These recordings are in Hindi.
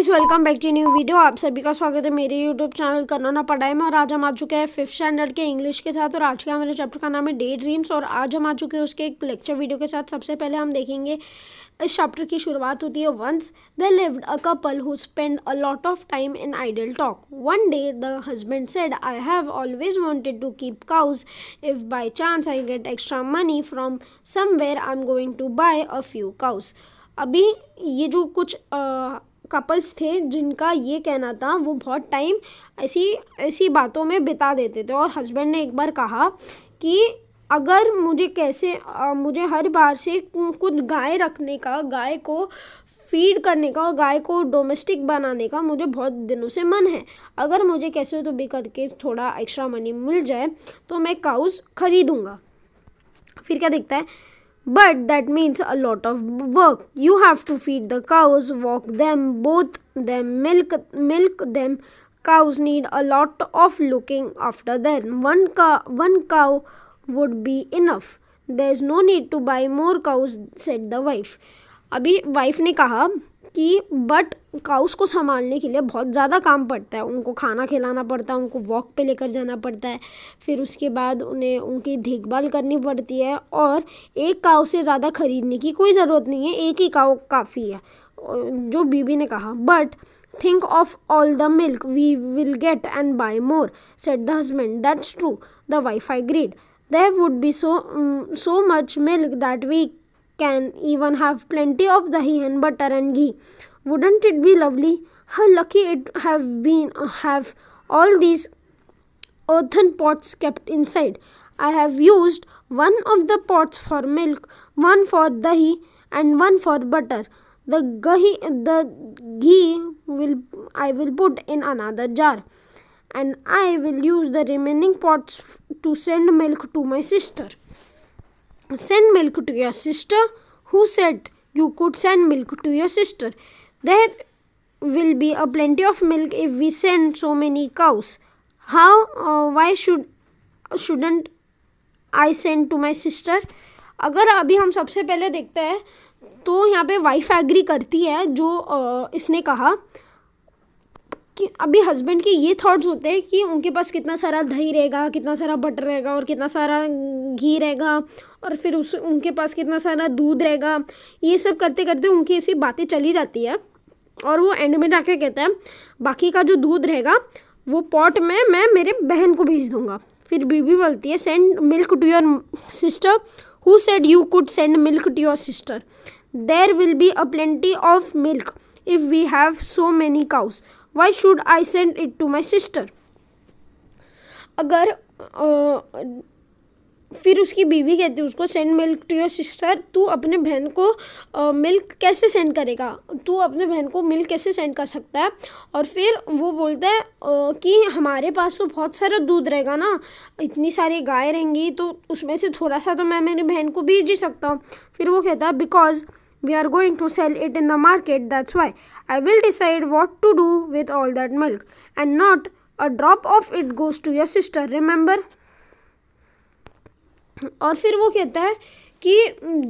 इस welcome back to new video आप सभी का स्वागत है मेरे यूट्यूब चैनल करना पढ़ाई में और आज हम आ चुके हैं फिफ्थ स्टैंडर्ड के इंग्लिश के साथ और आज का हमारे चैप्टर का नाम है डे ड्रीम्स और आज हम आ चुके हैं उसके एक लेक्चर वीडियो के साथ सबसे पहले हम देखेंगे इस चैप्टर की शुरुआत होती है once the lived a couple who spend a lot of time in idle talk one day the husband said I have always wanted to keep cows if by chance I get extra money from somewhere I am going to buy a few cows अभी ये जो कुछ कपल्स थे जिनका ये कहना था वो बहुत टाइम ऐसी ऐसी बातों में बिता देते थे और हस्बैंड ने एक बार कहा कि अगर मुझे कैसे आ, मुझे हर बार से कुछ गाय रखने का गाय को फीड करने का और गाय को डोमेस्टिक बनाने का मुझे बहुत दिनों से मन है अगर मुझे कैसे तो भी करके थोड़ा एक्स्ट्रा मनी मिल जाए तो मैं काउस खरीदूँगा फिर क्या देखता है But that means a lot of work. You have to feed the cows, walk them, both them, milk, milk them. Cows need a lot of looking after them. One cow, one cow would be enough. There's no need to buy more cows, said the wife. अभी वाइफ ने कहा कि बट काउस को संभालने के लिए बहुत ज़्यादा काम पड़ता है उनको खाना खिलाना पड़ता है उनको वॉक पे लेकर जाना पड़ता है फिर उसके बाद उन्हें उनकी देखभाल करनी पड़ती है और एक काउ से ज़्यादा खरीदने की कोई ज़रूरत नहीं है एक ही काउ काफ़ी है जो बीबी ने कहा but think of all the milk we will get and buy more said the husband that's true the wife agreed there would be so so much milk that we can even have plenty of dahi and butter and ghee. Wouldn't it be lovely? How lucky it have been uh, have all these earthen pots kept inside. I have used one of the pots for milk, one for dahi and one for butter. The ghee, the ghee will I will put in another jar and I will use the remaining pots to send milk to my sister. send milk to your sister who said you could send milk to your sister there will be a plenty of milk if we send so many cows how uh, why should shouldn't i send to my sister अगर अभी हम सबसे पहले देखते हैं तो यहाँ पे वाइफ एग्री करती है जो इसने कहा कि अभी हस्बैंड के ये थॉट्स होते हैं कि उनके पास कितना सारा दही रहेगा कितना सारा बटर रहेगा और कितना सारा घी रहेगा और फिर उस उनके पास कितना सारा दूध रहेगा ये सब करते करते उनकी ऐसी बातें चली जाती है और वो एंड में जाके कहता है बाकी का जो दूध रहेगा वो पॉट में मैं मेरे बहन को भेज दूँगा फिर बीबी बोलती है send milk to your sister who said you could send milk to your sister there will be a plenty of milk if we have so many cows why should I send it to my sister अगर आ, फिर उसकी बीवी कहती है उसको send milk to your sister तू अपने बहन को आ, मिल्क कैसे सेंड करेगा तू अपने बहन को मिल्क कैसे सेंड कर सकता है और फिर वो बोलता है कि हमारे पास तो बहुत सारा दूध रहेगा ना इतनी सारी गाय रहेंगी तो उसमें से थोड़ा सा तो मैं मेरी बहन को भेज ही सकता हूँ फिर वो कहता है because we are going to sell it in the market that's why i will decide what to do with all that milk and not a drop of it goes to your sister remember और फिर वो कहता है कि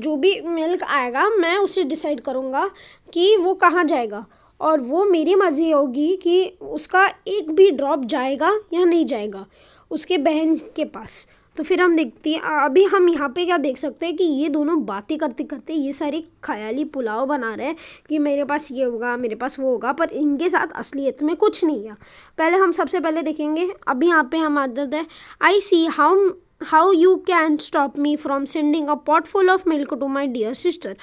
जो भी मिल्क आएगा मैं उसे डिसाइड करूँगा कि वो कहाँ जाएगा और वो मेरी मर्जी होगी कि उसका एक भी ड्रॉप जाएगा या नहीं जाएगा उसके बहन के पास तो फिर हम देखते हैं अभी हम यहाँ पे क्या देख सकते हैं कि ये दोनों बातें करते करते ये सारे ख्याली पुलाव बना रहे हैं कि मेरे पास ये होगा मेरे पास वो होगा पर इनके साथ असलियत में कुछ नहीं है पहले हम सबसे पहले देखेंगे अभी यहाँ पे हम आदत है I see how how you can stop me from sending a pot full of milk to my dear sister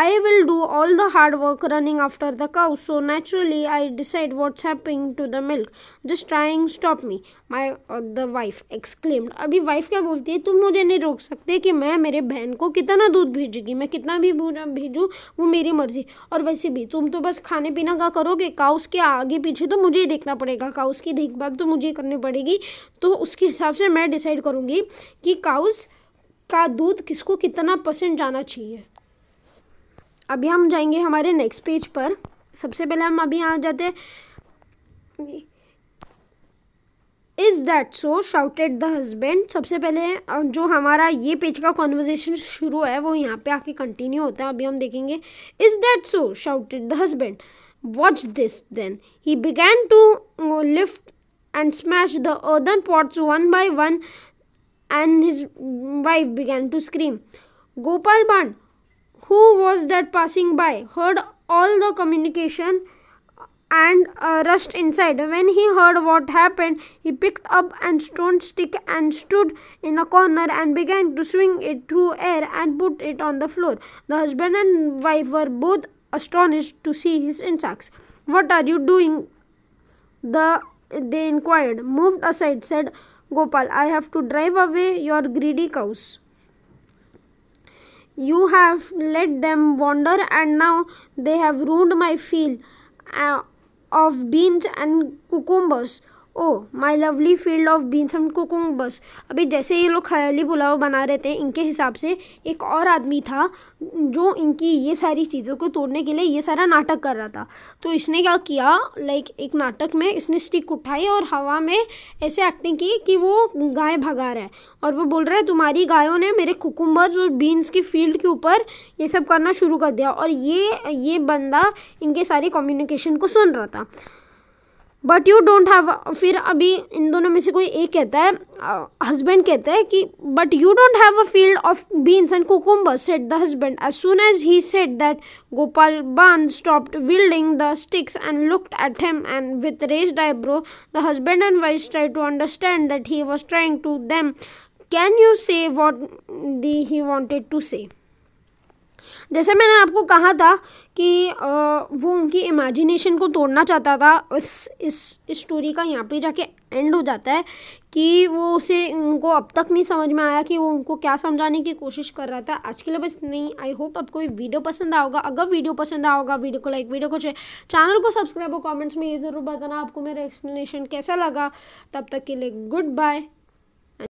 I will do all the hard work running after the cow. So naturally, I decide what's happening to the milk. Just trying stop me. My uh, the wife exclaimed. अभी वाइफ क्या बोलती है तुम मुझे नहीं रोक सकते कि मैं मेरे बहन को कितना दूध भेजूंगी मैं कितना भी भेजूँ वो मेरी मर्जी और वैसे भी तुम तो बस खाने पीना का करोगे काउस के आगे पीछे तो मुझे ही देखना पड़ेगा काउस की देखभाल तो मुझे ही करनी पड़ेगी तो उसके हिसाब से मैं डिसाइड करूँगी कि काउस का दूध किसको कितना परसेंट जाना चाहिए अभी हम जाएंगे हमारे नेक्स्ट पेज पर सबसे पहले हम अभी यहाँ जाते is that so shouted the husband सबसे पहले जो हमारा ये पेज का कॉन्वर्जेशन शुरू है वो यहाँ पे आके कंटिन्यू होता है अभी हम देखेंगे is that so shouted the husband watch this then he began to lift and smash the earthen pots one by one and his wife began to scream Gopal Band who was that passing by, heard all the communication and uh, rushed inside. When he heard what happened, he picked up an stone stick and stood in a corner and began to swing it through air and put it on the floor. The husband and wife were both astonished to see his insects. What are you doing? The they inquired. Moved aside, said Gopal, I have to drive away your greedy cows. You have let them wander, and now they have ruined my field uh, of beans and cucumbers. Oh my lovely field of beans and कुकुंग बस अभी जैसे ये लोग ख्याली पुलाव बना रहे थे इनके हिसाब से एक और आदमी था जो इनकी ये सारी चीज़ों को तोड़ने के लिए ये सारा नाटक कर रहा था तो इसने क्या किया लाइक एक नाटक में इसने स्टिक उठाई और हवा में ऐसे एक्टिंग की कि वो गाय भगा रहा है और वो बोल रहा है तुम्हारी गायों ने मेरे कुकुम्बर्स और बीन्स की फील्ड के ऊपर ये सब करना शुरू कर दिया और ये ये बंदा इनके सारे कम्युनिकेशन को सुन रहा था बट यू डोंट हैव फिर अभी इन दोनों में से कोई एक कहता है हस्बैंड कहता है कि but you don't have a field of beans and cucumbers said the husband as soon as he said that Gopal बान stopped wielding the sticks and looked at them and with raised eyebrow the husband and wife try to understand that he was trying to them can you say what the he wanted to say जैसे मैंने आपको कहा था कि आ, वो उनकी इमेजिनेशन को तोड़ना चाहता था इस इस स्टोरी का यहाँ पे जाके एंड हो जाता है कि वो उसे उनको अब तक नहीं समझ में आया कि वो उनको क्या समझाने की कोशिश कर रहा था आज के लिए बस नहीं आई होप आपको ये वीडियो पसंद आओगा अगर वीडियो पसंद आओगा वीडियो को लाइक वीडियो को शेयर चैनल को सब्सक्राइब और कॉमेंट्स में ये ज़रूर बताना आपको मेरा एक्सप्लेनेशन कैसा लगा तब तक के लिए गुड बाय